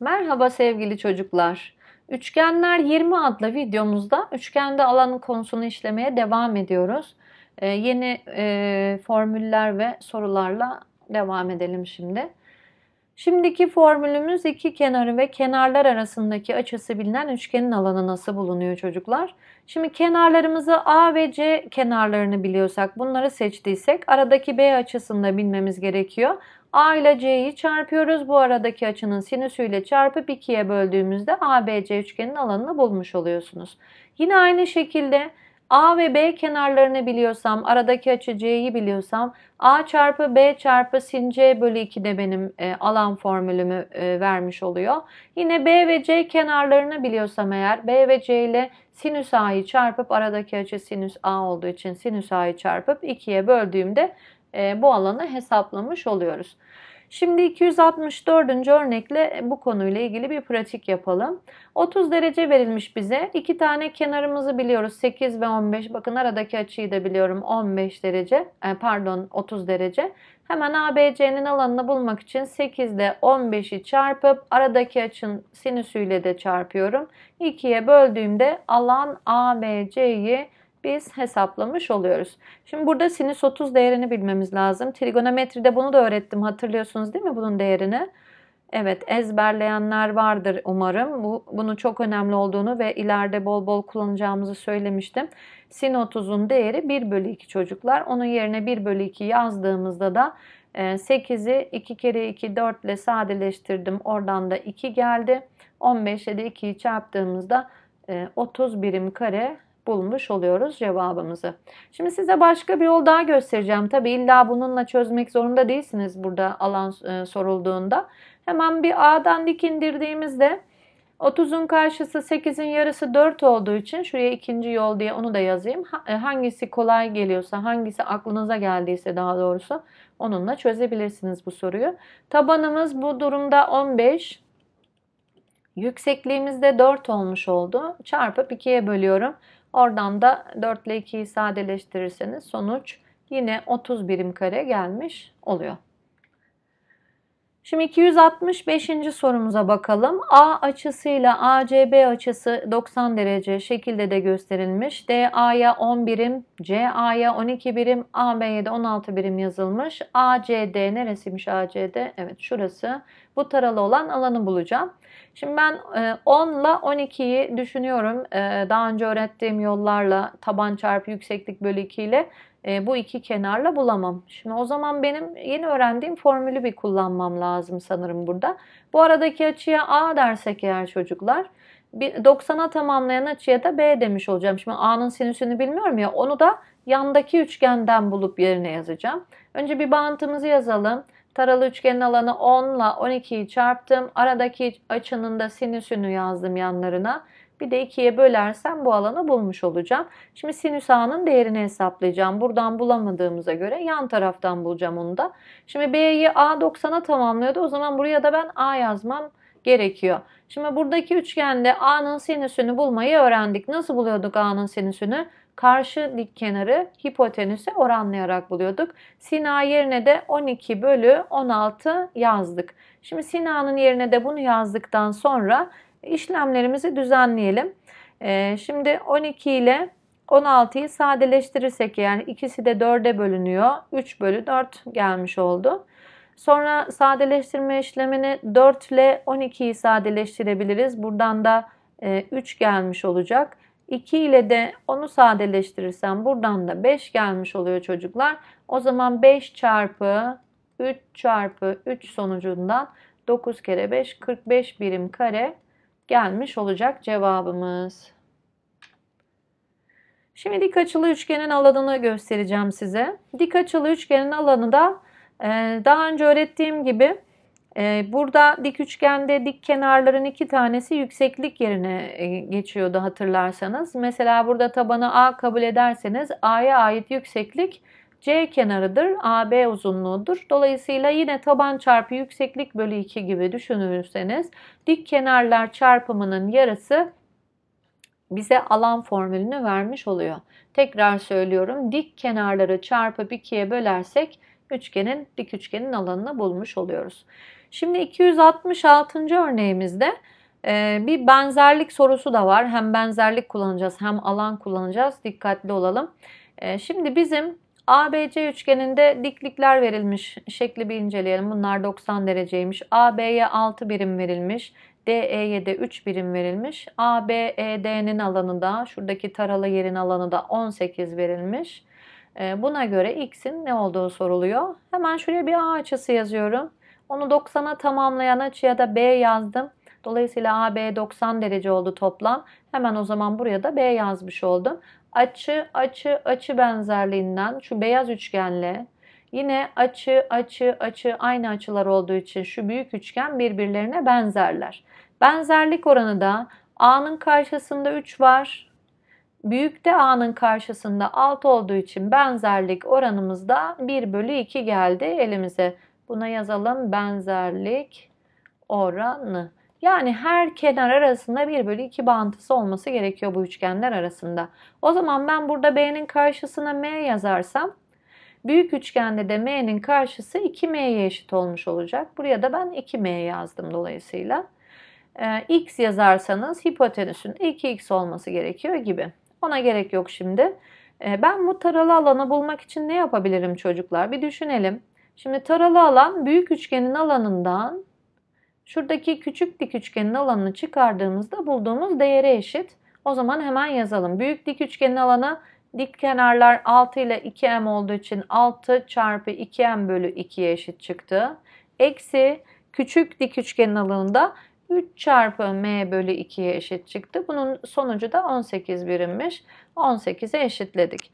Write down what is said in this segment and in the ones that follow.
Merhaba sevgili çocuklar. Üçgenler 20 adlı videomuzda üçgende alanın konusunu işlemeye devam ediyoruz. Ee, yeni e, formüller ve sorularla devam edelim şimdi. Şimdiki formülümüz iki kenarı ve kenarlar arasındaki açısı bilinen üçgenin alanı nasıl bulunuyor çocuklar? Şimdi kenarlarımızı A ve C kenarlarını biliyorsak bunları seçtiysek aradaki B açısını da bilmemiz gerekiyor. A ile C'yi çarpıyoruz. Bu aradaki açının sinüsüyle çarpıp 2'ye böldüğümüzde ABC üçgenin alanını bulmuş oluyorsunuz. Yine aynı şekilde A ve B kenarlarını biliyorsam, aradaki açı C'yi biliyorsam A çarpı B çarpı sin C bölü 2 de benim e, alan formülümü e, vermiş oluyor. Yine B ve C kenarlarını biliyorsam eğer B ve C ile sinüs A'yı çarpıp aradaki açı sinüs A olduğu için sinüs A'yı çarpıp 2'ye böldüğümde e, bu alanı hesaplamış oluyoruz. Şimdi 264. örnekle e, bu konuyla ilgili bir pratik yapalım. 30 derece verilmiş bize. İki tane kenarımızı biliyoruz. 8 ve 15. Bakın aradaki açıyı da biliyorum. 15 derece. E, pardon 30 derece. Hemen ABC'nin alanını bulmak için 8 ile 15'i çarpıp aradaki açın sinüsüyle de çarpıyorum. 2'ye böldüğümde alan ABC'yi biz hesaplamış oluyoruz. Şimdi burada sinüs 30 değerini bilmemiz lazım. Trigonometride bunu da öğrettim hatırlıyorsunuz değil mi bunun değerini? Evet ezberleyenler vardır umarım. Bu, bunun çok önemli olduğunu ve ileride bol bol kullanacağımızı söylemiştim. Sin 30'un değeri 1 bölü 2 çocuklar. Onun yerine 1 bölü 2 yazdığımızda da 8'i e, 2 kere 2 4 ile sadeleştirdim. Oradan da 2 geldi. 15 ile de 2'yi çarptığımızda 30 e, birim kare bulmuş oluyoruz cevabımızı. Şimdi size başka bir yol daha göstereceğim. Tabi illa bununla çözmek zorunda değilsiniz burada alan e, sorulduğunda. Hemen bir A'dan dik indirdiğimizde 30'un karşısı 8'in yarısı 4 olduğu için şuraya ikinci yol diye onu da yazayım. E, hangisi kolay geliyorsa, hangisi aklınıza geldiyse daha doğrusu onunla çözebilirsiniz bu soruyu. Tabanımız bu durumda 15. Yüksekliğimiz de 4 olmuş oldu. Çarpıp 2'ye bölüyorum. Oradan da 4 ile 2'yi sadeleştirirseniz sonuç yine 30 birim kare gelmiş oluyor. Şimdi 265. sorumuza bakalım. A açısıyla ACB açısı 90 derece şekilde de gösterilmiş. DA'ya 10 birim, CA'ya 12 birim, AB'ye de 16 birim yazılmış. ACD neresiymiş ACD? Evet şurası. Bu taralı olan alanı bulacağım. Şimdi ben 10 e, ile 12'yi düşünüyorum. E, daha önce öğrettiğim yollarla taban çarpı yükseklik bölü 2 ile e, bu iki kenarla bulamam. Şimdi o zaman benim yeni öğrendiğim formülü bir kullanmam lazım sanırım burada. Bu aradaki açıya A dersek eğer çocuklar 90'a tamamlayan açıya da B demiş olacağım. Şimdi A'nın sinüsünü bilmiyorum ya onu da yandaki üçgenden bulup yerine yazacağım. Önce bir bağıntımızı yazalım. Taralı üçgenin alanı 10 ile 12'yi çarptım. Aradaki açının da sinüsünü yazdım yanlarına. Bir de 2'ye bölersem bu alanı bulmuş olacağım. Şimdi sinüs a'nın değerini hesaplayacağım. Buradan bulamadığımıza göre yan taraftan bulacağım onu da. Şimdi B'yi A 90'a tamamlıyordu. O zaman buraya da ben A yazmam gerekiyor. Şimdi buradaki üçgende A'nın sinüsünü bulmayı öğrendik. Nasıl buluyorduk A'nın sinüsünü? Karşı dik kenarı hipotenüse oranlayarak buluyorduk. Sin a yerine de 12 bölü 16 yazdık. Şimdi sin a'nın yerine de bunu yazdıktan sonra işlemlerimizi düzenleyelim. Ee, şimdi 12 ile 16'yı sadeleştirirsek yani ikisi de 4'e bölünüyor. 3 bölü 4 gelmiş oldu. Sonra sadeleştirme işlemini 4 ile 12'yi sadeleştirebiliriz. Buradan da 3 e, gelmiş olacak. 2 ile de onu sadeleştirirsem buradan da 5 gelmiş oluyor çocuklar. O zaman 5 çarpı 3 çarpı 3 sonucundan 9 kere 5 45 birim kare gelmiş olacak cevabımız. Şimdi dik açılı üçgenin alanını göstereceğim size. Dik açılı üçgenin alanı da e, daha önce öğrettiğim gibi e, burada dik üçgende dik kenarların iki tanesi yükseklik yerine e, geçiyordu hatırlarsanız. Mesela burada tabanı A kabul ederseniz A'ya ait yükseklik C kenarıdır. AB uzunluğudur. Dolayısıyla yine taban çarpı yükseklik bölü 2 gibi düşünürseniz dik kenarlar çarpımının yarısı bize alan formülünü vermiş oluyor. Tekrar söylüyorum dik kenarları çarpıp 2'ye bölersek üçgenin dik üçgenin alanını bulmuş oluyoruz. Şimdi 266. örneğimizde e, bir benzerlik sorusu da var. Hem benzerlik kullanacağız hem alan kullanacağız. Dikkatli olalım. E, şimdi bizim ABC üçgeninde diklikler verilmiş. Şekli bir inceleyelim. Bunlar 90 dereceymiş. AB'ye 6 birim verilmiş. DE'ye de 3 birim verilmiş. ABED'nin alanı da şuradaki taralı yerin alanı da 18 verilmiş. E, buna göre x'in ne olduğu soruluyor. Hemen şuraya bir A açısı yazıyorum. Onu 90'a tamamlayan açıya da B yazdım. Dolayısıyla AB 90 derece oldu toplam. Hemen o zaman buraya da B yazmış oldum açı açı açı benzerliğinden şu beyaz üçgenle yine açı açı açı aynı açılar olduğu için şu büyük üçgen birbirlerine benzerler. Benzerlik oranı da A'nın karşısında 3 var. Büyük de A'nın karşısında 6 olduğu için benzerlik oranımız da 1 bölü 2 geldi elimize. Buna yazalım benzerlik oranı. Yani her kenar arasında 1 bölü 2 bağıntısı olması gerekiyor bu üçgenler arasında. O zaman ben burada B'nin karşısına M yazarsam büyük üçgende de M'nin karşısı 2M'ye eşit olmuş olacak. Buraya da ben 2M yazdım dolayısıyla. Ee, x yazarsanız hipotenüsün 2x olması gerekiyor gibi. Ona gerek yok şimdi. Ee, ben bu taralı alanı bulmak için ne yapabilirim çocuklar? Bir düşünelim. Şimdi taralı alan büyük üçgenin alanından Şuradaki küçük dik üçgenin alanını çıkardığımızda bulduğumuz değere eşit. O zaman hemen yazalım. Büyük dik üçgenin alanı dik kenarlar 6 ile 2m olduğu için 6 çarpı 2m bölü 2'ye eşit çıktı. Eksi küçük dik üçgenin alanında 3 çarpı m bölü 2'ye eşit çıktı. Bunun sonucu da 18 birimmiş. 18'e eşitledik.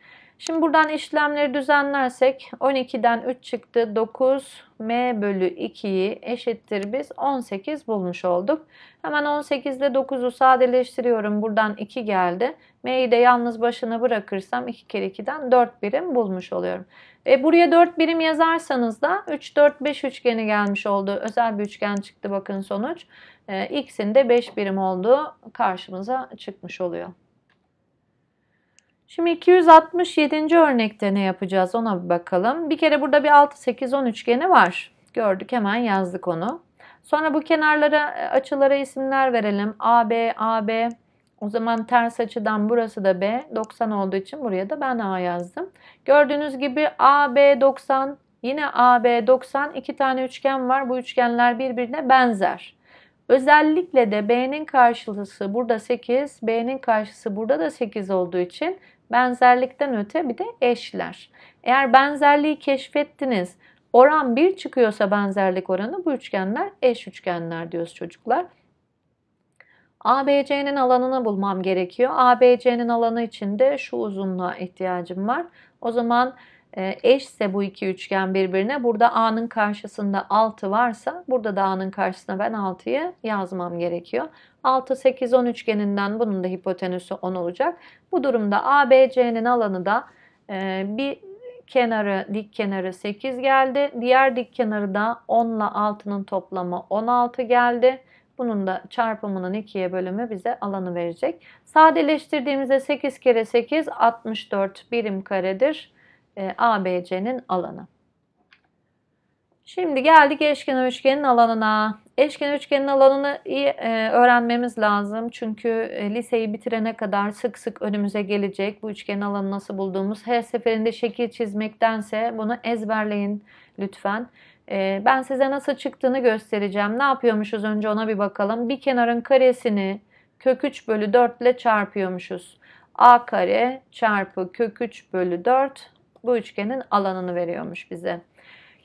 Şimdi buradan işlemleri düzenlersek 12'den 3 çıktı. 9 m bölü 2'yi eşittir biz 18 bulmuş olduk. Hemen 18 ile 9'u sadeleştiriyorum. Buradan 2 geldi. M'yi de yalnız başına bırakırsam 2 kere 2'den 4 birim bulmuş oluyorum. E buraya 4 birim yazarsanız da 3 4 5 üçgeni gelmiş oldu. Özel bir üçgen çıktı bakın sonuç. E, X'in de 5 birim olduğu karşımıza çıkmış oluyor. Şimdi 267. örnekte ne yapacağız ona bir bakalım. Bir kere burada bir 6, 8, 10 üçgeni var. Gördük hemen yazdık onu. Sonra bu kenarlara e, açılara isimler verelim. AB, AB. O zaman ters açıdan burası da B. 90 olduğu için buraya da ben A yazdım. Gördüğünüz gibi AB 90. Yine AB 90. iki tane üçgen var. Bu üçgenler birbirine benzer. Özellikle de B'nin karşılığı burada 8, B'nin karşısı burada da 8 olduğu için Benzerlikten öte bir de eşler. Eğer benzerliği keşfettiniz, oran 1 çıkıyorsa benzerlik oranı bu üçgenler eş üçgenler diyoruz çocuklar. ABC'nin alanını bulmam gerekiyor. ABC'nin alanı için de şu uzunluğa ihtiyacım var. O zaman ee, eşse bu iki üçgen birbirine burada A'nın karşısında 6 varsa burada da A'nın karşısında ben 6'yı yazmam gerekiyor. 6, 8, 10 üçgeninden bunun da hipotenüsü 10 olacak. Bu durumda ABC'nin alanı da e, bir kenarı dik kenarı 8 geldi. Diğer dik kenarı da 10 ile 6'nın toplamı 16 geldi. Bunun da çarpımının ikiye bölümü bize alanı verecek. Sadeleştirdiğimizde 8 kere 8 64 birim karedir. E, ABC'nin alanı. Şimdi geldik eşkenar üçgenin alanına. Eşkenar üçgenin alanını iyi e, öğrenmemiz lazım. Çünkü e, liseyi bitirene kadar sık sık önümüze gelecek. Bu üçgenin alanı nasıl bulduğumuz. Her seferinde şekil çizmektense bunu ezberleyin lütfen. ben size nasıl çıktığını göstereceğim. Ne yapıyormuşuz önce ona bir bakalım. Bir kenarın karesini kök 3 bölü 4 ile çarpıyormuşuz. A kare çarpı kök 3 bölü 4 bu üçgenin alanını veriyormuş bize.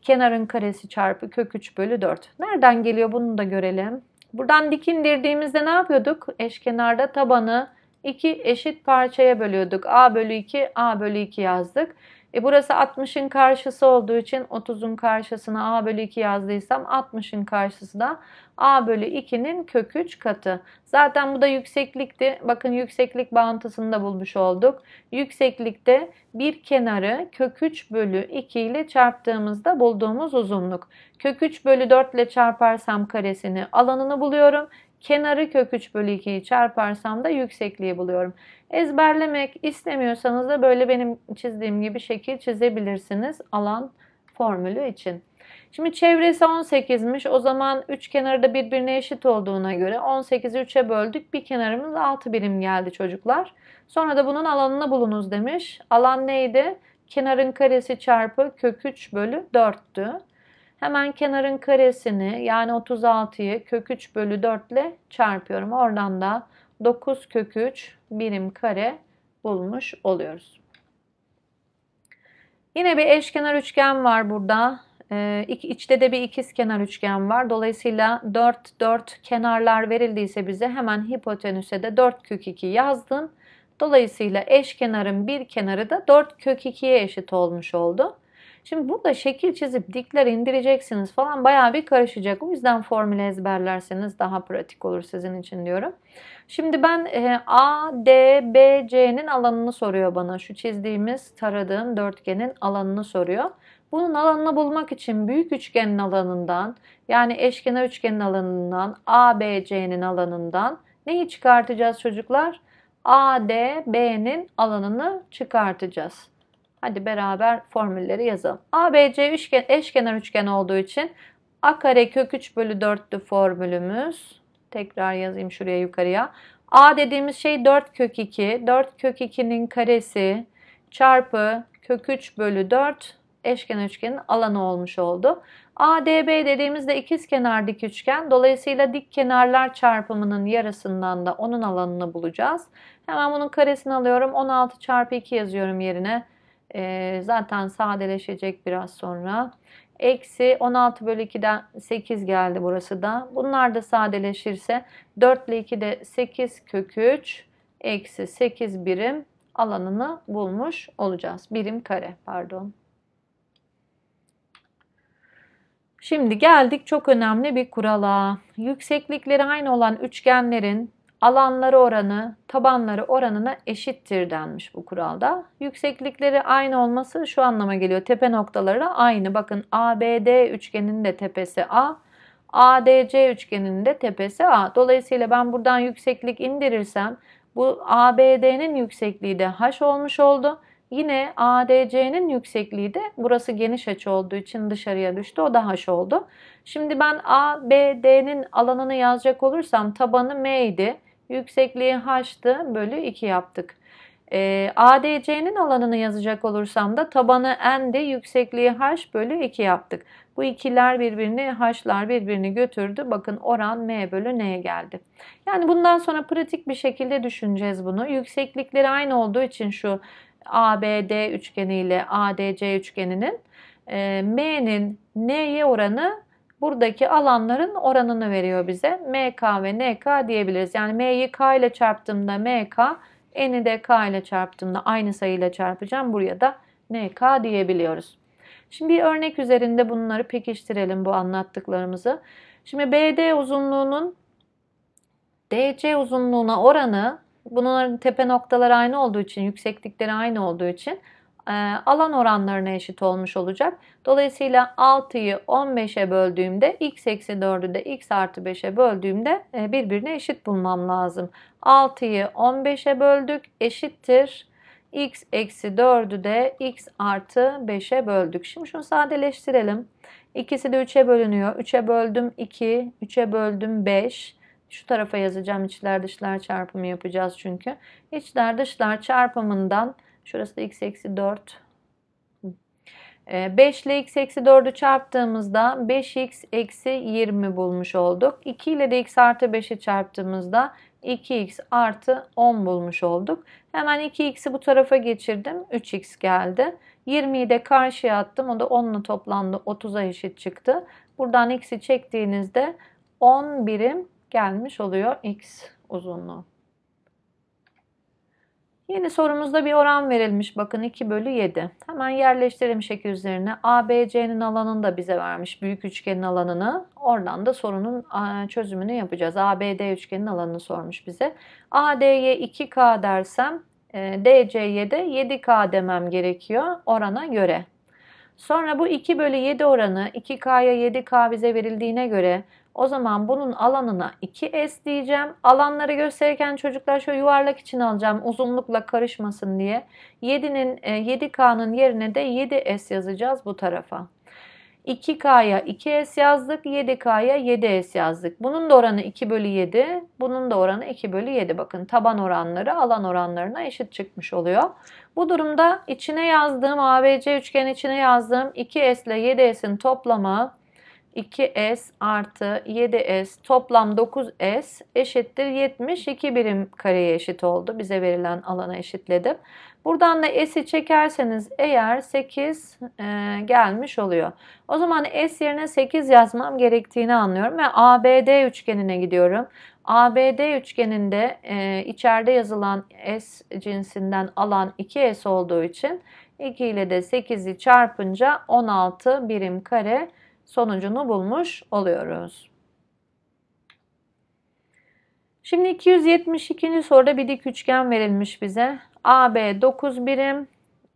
Kenarın karesi çarpı kök 3 bölü 4. Nereden geliyor bunu da görelim. Buradan dik indirdiğimizde ne yapıyorduk? Eşkenarda tabanı 2 eşit parçaya bölüyorduk. A bölü 2, A bölü 2 yazdık. E burası 60'ın karşısı olduğu için 30'un karşısına a bölü 2 yazdıysam 60'ın karşısı da a bölü 2'nin kök 3 katı. Zaten bu da yükseklikti. Bakın yükseklik bağıntısını da bulmuş olduk. Yükseklikte bir kenarı kök 3 bölü 2 ile çarptığımızda bulduğumuz uzunluk. Kök 3 bölü 4 ile çarparsam karesini alanını buluyorum kenarı kök 3 bölü 2'yi çarparsam da yüksekliği buluyorum. Ezberlemek istemiyorsanız da böyle benim çizdiğim gibi şekil çizebilirsiniz alan formülü için. Şimdi çevresi 18'miş. O zaman üç kenarı da birbirine eşit olduğuna göre 18'i 3'e böldük. Bir kenarımız 6 birim geldi çocuklar. Sonra da bunun alanını bulunuz demiş. Alan neydi? Kenarın karesi çarpı kök 3 bölü 4'tü. Hemen kenarın karesini yani 36'yı kök 3 bölü 4 ile çarpıyorum. Oradan da 9 kök 3 birim kare bulmuş oluyoruz. Yine bir eşkenar üçgen var burada. Ee, içte de bir ikiz kenar üçgen var. Dolayısıyla 4 4 kenarlar verildiyse bize hemen hipotenüse de 4 kök 2 yazdım. Dolayısıyla eşkenarın bir kenarı da 4 kök 2'ye eşit olmuş oldu. Şimdi burada şekil çizip dikler indireceksiniz falan bayağı bir karışacak. O yüzden formüle ezberlerseniz daha pratik olur sizin için diyorum. Şimdi ben e, A, D, B, C'nin alanını soruyor bana. Şu çizdiğimiz taradığım dörtgenin alanını soruyor. Bunun alanını bulmak için büyük üçgenin alanından yani eşkenar üçgenin alanından ABC'nin alanından neyi çıkartacağız çocuklar? ADB'nin alanını çıkartacağız. Hadi beraber formülleri yazalım. ABC üçgen, eşkenar üçgen olduğu için a kare kök 3 bölü 4'tü formülümüz. Tekrar yazayım şuraya yukarıya. a dediğimiz şey 4 kök 2. 4 kök 2'nin karesi çarpı kök 3 bölü 4 eşkenar üçgenin alanı olmuş oldu. ADB dediğimizde ikiz kenar dik üçgen. Dolayısıyla dik kenarlar çarpımının yarısından da onun alanını bulacağız. Hemen bunun karesini alıyorum. 16 çarpı 2 yazıyorum yerine e, zaten sadeleşecek biraz sonra. Eksi 16 bölü 2'den 8 geldi burası da. Bunlar da sadeleşirse 4 ile 2 8 kök 3 eksi 8 birim alanını bulmuş olacağız. Birim kare pardon. Şimdi geldik çok önemli bir kurala. Yükseklikleri aynı olan üçgenlerin alanları oranı, tabanları oranına eşittir denmiş bu kuralda. Yükseklikleri aynı olması şu anlama geliyor. Tepe noktaları da aynı. Bakın ABD üçgeninin de tepesi A, ADC üçgeninin de tepesi A. Dolayısıyla ben buradan yükseklik indirirsem bu ABD'nin yüksekliği de H olmuş oldu. Yine ADC'nin yüksekliği de burası geniş açı olduğu için dışarıya düştü. O da H oldu. Şimdi ben ABD'nin alanını yazacak olursam tabanı M idi. Yüksekliği h'tı bölü 2 yaptık. E, ee, ADC'nin alanını yazacak olursam da tabanı n'di yüksekliği h bölü 2 yaptık. Bu ikiler birbirini h'lar birbirini götürdü. Bakın oran m bölü n'ye geldi. Yani bundan sonra pratik bir şekilde düşüneceğiz bunu. Yükseklikleri aynı olduğu için şu ABD üçgeni ile ADC üçgeninin e, m'nin n'ye oranı buradaki alanların oranını veriyor bize. MK ve NK diyebiliriz. Yani M'yi K ile çarptığımda MK, N'i de K ile çarptığımda aynı sayıyla çarpacağım. Buraya da NK diyebiliyoruz. Şimdi bir örnek üzerinde bunları pekiştirelim bu anlattıklarımızı. Şimdi BD uzunluğunun DC uzunluğuna oranı bunların tepe noktaları aynı olduğu için, yükseklikleri aynı olduğu için e, alan oranlarına eşit olmuş olacak. Dolayısıyla 6'yı 15'e böldüğümde x eksi 4'ü de x artı 5'e böldüğümde e, birbirine eşit bulmam lazım. 6'yı 15'e böldük eşittir x eksi 4'ü de x artı 5'e böldük. Şimdi şunu sadeleştirelim. İkisi de 3'e bölünüyor. 3'e böldüm 2, 3'e böldüm 5. Şu tarafa yazacağım içler dışlar çarpımı yapacağız çünkü. İçler dışlar çarpımından Şurası da x eksi 4. 5 ee, ile x eksi 4'ü çarptığımızda 5x eksi 20 bulmuş olduk. 2 ile de x artı 5'i çarptığımızda 2x artı 10 bulmuş olduk. Hemen 2x'i bu tarafa geçirdim. 3x geldi. 20'yi de karşıya attım. O da 10'la toplandı 30'a eşit çıktı. Buradan x'i çektiğinizde 10 birim gelmiş oluyor x uzunluğu. Yeni sorumuzda bir oran verilmiş. Bakın 2 bölü 7. Hemen yerleştirelim şekil üzerine. ABC'nin alanını da bize vermiş. Büyük üçgenin alanını. Oradan da sorunun çözümünü yapacağız. ABD üçgenin alanını sormuş bize. AD'ye 2K dersem e, DC'ye de 7K demem gerekiyor orana göre. Sonra bu 2 bölü 7 oranı 2K'ya 7K bize verildiğine göre o zaman bunun alanına 2S diyeceğim. Alanları gösterirken çocuklar şu yuvarlak için alacağım uzunlukla karışmasın diye. 7'nin 7K'nın e, yerine de 7S yazacağız bu tarafa. 2K'ya 2S yazdık. 7K'ya 7S yazdık. Bunun da oranı 2 bölü 7. Bunun da oranı 2 bölü 7. Bakın taban oranları alan oranlarına eşit çıkmış oluyor. Bu durumda içine yazdığım ABC üçgen içine yazdığım 2S ile 7S'in toplamı 2s artı 7s toplam 9s eşittir 72 birim kareye eşit oldu. Bize verilen alana eşitledim. Buradan da s'i çekerseniz eğer 8 e, gelmiş oluyor. O zaman s yerine 8 yazmam gerektiğini anlıyorum ve ABD üçgenine gidiyorum. ABD üçgeninde e, içeride yazılan S cinsinden alan 2S olduğu için 2 ile de 8'i çarpınca 16 birim kare sonucunu bulmuş oluyoruz. Şimdi 272. soruda bir dik üçgen verilmiş bize. AB 9 birim,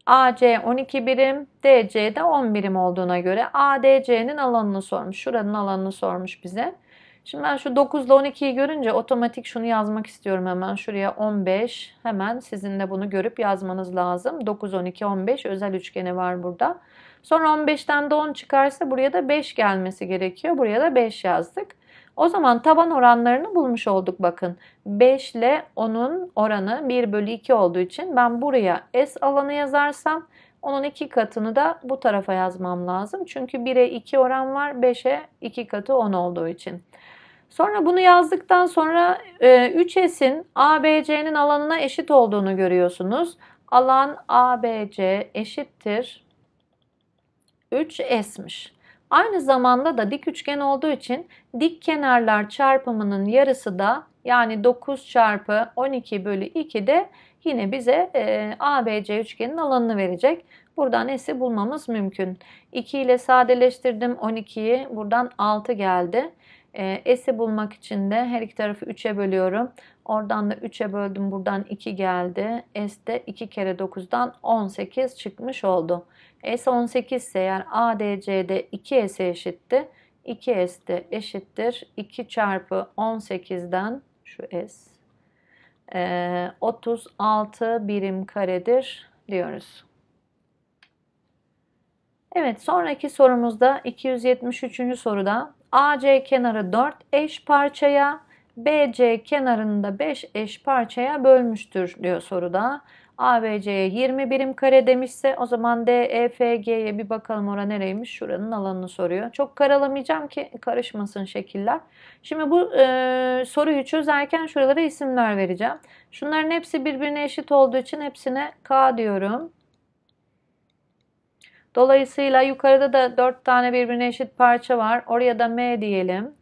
AC 12 birim, DC de 10 birim olduğuna göre ADC'nin alanını sormuş. Şuranın alanını sormuş bize. Şimdi ben şu 9 ile 12'yi görünce otomatik şunu yazmak istiyorum hemen. Şuraya 15 hemen sizin de bunu görüp yazmanız lazım. 9, 12, 15 özel üçgeni var burada. Sonra 15'ten de 10 çıkarsa buraya da 5 gelmesi gerekiyor. Buraya da 5 yazdık. O zaman taban oranlarını bulmuş olduk bakın. 5 ile 10'un oranı 1 bölü 2 olduğu için ben buraya S alanı yazarsam onun iki katını da bu tarafa yazmam lazım. Çünkü 1'e 2 oran var. 5'e 2 katı 10 olduğu için. Sonra bunu yazdıktan sonra 3S'in e, ABC'nin alanına eşit olduğunu görüyorsunuz. Alan ABC eşittir 3S'miş. Aynı zamanda da dik üçgen olduğu için dik kenarlar çarpımının yarısı da yani 9 çarpı 12 bölü 2 de yine bize e, ABC üçgenin alanını verecek. Buradan S'i bulmamız mümkün. 2 ile sadeleştirdim 12'yi. Buradan 6 geldi. E, S'i bulmak için de her iki tarafı 3'e bölüyorum. Oradan da 3'e böldüm. Buradan 2 geldi. S de 2 kere 9'dan 18 çıkmış oldu. S 18 ise yani ADC'de 2 s eşitti. 2S de eşittir. 2 çarpı 18'den şu S 36 ee, birim karedir diyoruz. Evet sonraki sorumuzda 273. soruda AC kenarı 4 eş parçaya BC kenarını da 5 eş parçaya bölmüştür diyor soruda. ABC'ye 20 birim kare demişse o zaman DEFG'ye bir bakalım ora nereymiş? Şuranın alanını soruyor. Çok karalamayacağım ki karışmasın şekiller. Şimdi bu e, soruyu çözerken şuralara isimler vereceğim. Şunların hepsi birbirine eşit olduğu için hepsine K diyorum. Dolayısıyla yukarıda da 4 tane birbirine eşit parça var. Oraya da M diyelim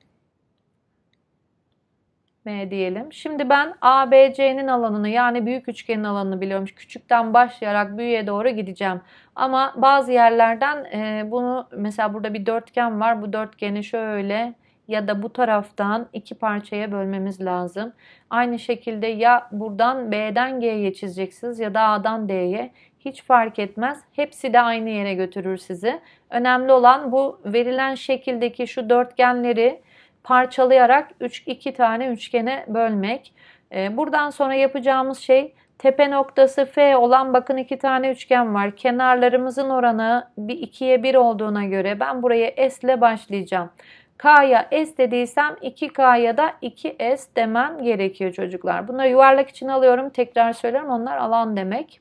etmeye diyelim. Şimdi ben ABC'nin alanını yani büyük üçgenin alanını biliyorum. Küçükten başlayarak büyüğe doğru gideceğim. Ama bazı yerlerden e, bunu mesela burada bir dörtgen var. Bu dörtgeni şöyle ya da bu taraftan iki parçaya bölmemiz lazım. Aynı şekilde ya buradan B'den G'ye çizeceksiniz ya da A'dan D'ye. Hiç fark etmez. Hepsi de aynı yere götürür sizi. Önemli olan bu verilen şekildeki şu dörtgenleri parçalayarak 3 2 tane üçgene bölmek. Ee, buradan sonra yapacağımız şey tepe noktası F olan bakın iki tane üçgen var. Kenarlarımızın oranı 2'ye 1 olduğuna göre ben buraya S ile başlayacağım. K'ya S dediysem 2K'ya da 2S demem gerekiyor çocuklar. Bunları yuvarlak için alıyorum. Tekrar söylerim onlar alan demek.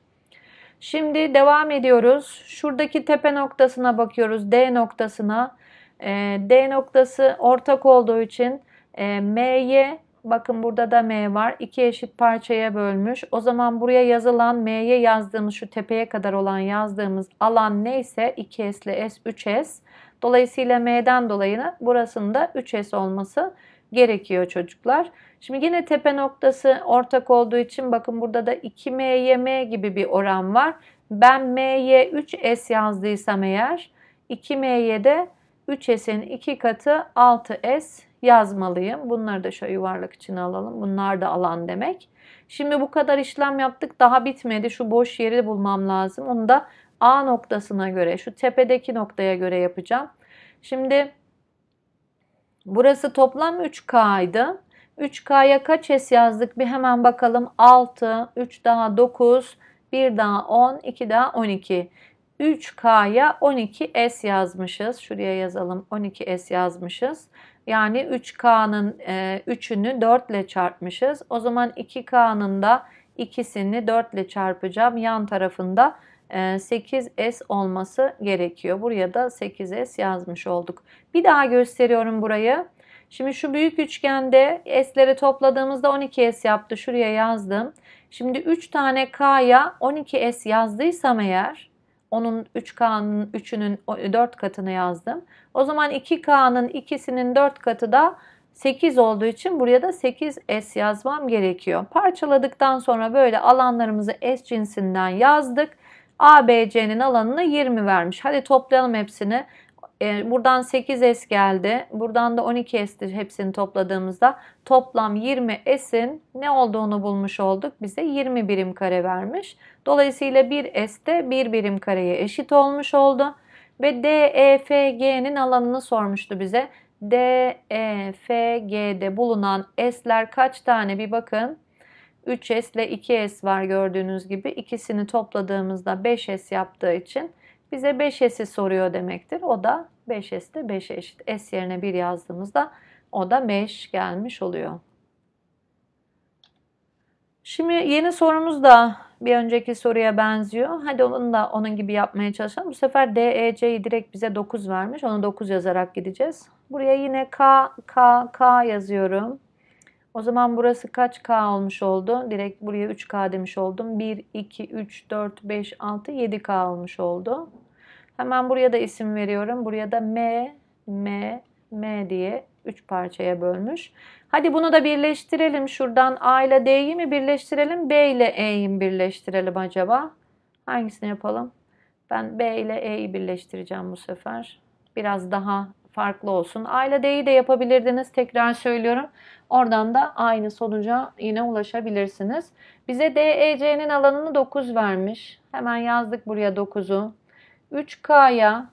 Şimdi devam ediyoruz. Şuradaki tepe noktasına bakıyoruz. D noktasına. Ee, D noktası ortak olduğu için e, M'ye bakın burada da M var. İki eşit parçaya bölmüş. O zaman buraya yazılan M'ye yazdığımız şu tepeye kadar olan yazdığımız alan neyse 2S ile S 3S. Dolayısıyla M'den dolayı burasında 3S olması gerekiyor çocuklar. Şimdi yine tepe noktası ortak olduğu için bakın burada da 2MYM gibi bir oran var. Ben MY 3S yazdıysam eğer 2MY'de 3s'in 2 katı 6s yazmalıyım. Bunları da şöyle yuvarlak içine alalım. Bunlar da alan demek. Şimdi bu kadar işlem yaptık. Daha bitmedi. Şu boş yeri bulmam lazım. Onu da A noktasına göre, şu tepedeki noktaya göre yapacağım. Şimdi burası toplam 3K idi. 3K'ya kaç S yazdık? Bir hemen bakalım. 6, 3 daha 9, 1 daha 10, 2 daha 12. 3K'ya 12S yazmışız. Şuraya yazalım 12S yazmışız. Yani 3K'nın 3'ünü e, 4 ile çarpmışız. O zaman 2K'nın da ikisini 4 ile çarpacağım. Yan tarafında 8S e, olması gerekiyor. Buraya da 8S yazmış olduk. Bir daha gösteriyorum burayı. Şimdi şu büyük üçgende s'leri topladığımızda 12s yaptı. Şuraya yazdım. Şimdi 3 tane k'ya 12s yazdıysam eğer onun 3K'nın 3'ünün 4 katını yazdım. O zaman 2K'nın ikisinin 4 katı da 8 olduğu için buraya da 8S yazmam gerekiyor. Parçaladıktan sonra böyle alanlarımızı S cinsinden yazdık. ABC'nin alanını 20 vermiş. Hadi toplayalım hepsini e, buradan 8 es geldi. Buradan da 12S'tir hepsini topladığımızda. Toplam 20 esin ne olduğunu bulmuş olduk. Bize 20 birim kare vermiş. Dolayısıyla 1 es de 1 birim kareye eşit olmuş oldu. Ve DEFG'nin alanını sormuştu bize. DEFG'de bulunan S'ler kaç tane bir bakın. 3S ile 2S var gördüğünüz gibi. İkisini topladığımızda 5S yaptığı için bize 5s'i soruyor demektir. O da 5s de 5'e eşit. S yerine 1 yazdığımızda o da 5 gelmiş oluyor. Şimdi yeni sorumuz da bir önceki soruya benziyor. Hadi onun da onun gibi yapmaya çalışalım. Bu sefer DEC'yi direkt bize 9 vermiş. Onu 9 yazarak gideceğiz. Buraya yine K, K, K yazıyorum. O zaman burası kaç K olmuş oldu? Direkt buraya 3K demiş oldum. 1, 2, 3, 4, 5, 6, 7K olmuş oldu. Hemen buraya da isim veriyorum. Buraya da M, M, M diye 3 parçaya bölmüş. Hadi bunu da birleştirelim. Şuradan A ile D'yi mi birleştirelim? B ile E'yi mi birleştirelim acaba? Hangisini yapalım? Ben B ile E'yi birleştireceğim bu sefer. Biraz daha farklı olsun. Aile D'yi de yapabilirdiniz. Tekrar söylüyorum. Oradan da aynı sonuca yine ulaşabilirsiniz. Bize DEC'nin alanını 9 vermiş. Hemen yazdık buraya 9'u. 3K'ya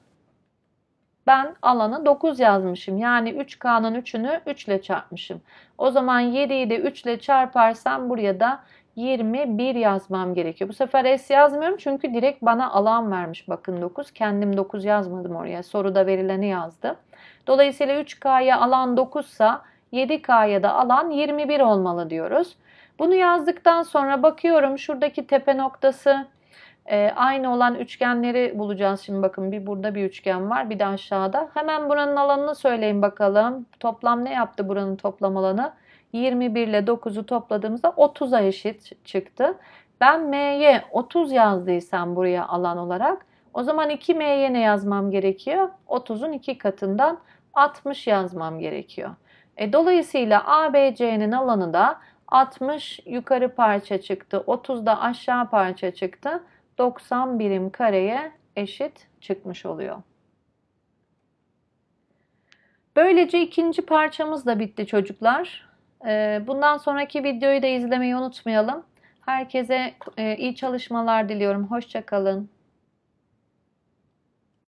ben alanı 9 yazmışım. Yani 3K'nın 3'ünü 3 ile çarpmışım. O zaman 7'yi de 3 ile çarparsam buraya da 21 yazmam gerekiyor. Bu sefer S yazmıyorum çünkü direkt bana alan vermiş bakın 9. Kendim 9 yazmadım oraya. Soruda verileni yazdım. Dolayısıyla 3K'ya alan 9 sa 7K'ya da alan 21 olmalı diyoruz. Bunu yazdıktan sonra bakıyorum şuradaki tepe noktası e, aynı olan üçgenleri bulacağız. Şimdi bakın bir burada bir üçgen var bir de aşağıda. Hemen buranın alanını söyleyin bakalım. Toplam ne yaptı buranın toplam alanı? 21 ile 9'u topladığımızda 30'a eşit çıktı. Ben M'ye 30 yazdıysam buraya alan olarak o zaman 2M'ye ne yazmam gerekiyor? 30'un 2 katından 60 yazmam gerekiyor. E, dolayısıyla ABC'nin alanı da 60 yukarı parça çıktı. 30 da aşağı parça çıktı. 90 birim kareye eşit çıkmış oluyor. Böylece ikinci parçamız da bitti çocuklar. Ee, bundan sonraki videoyu da izlemeyi unutmayalım. Herkese e, iyi çalışmalar diliyorum. Hoşçakalın.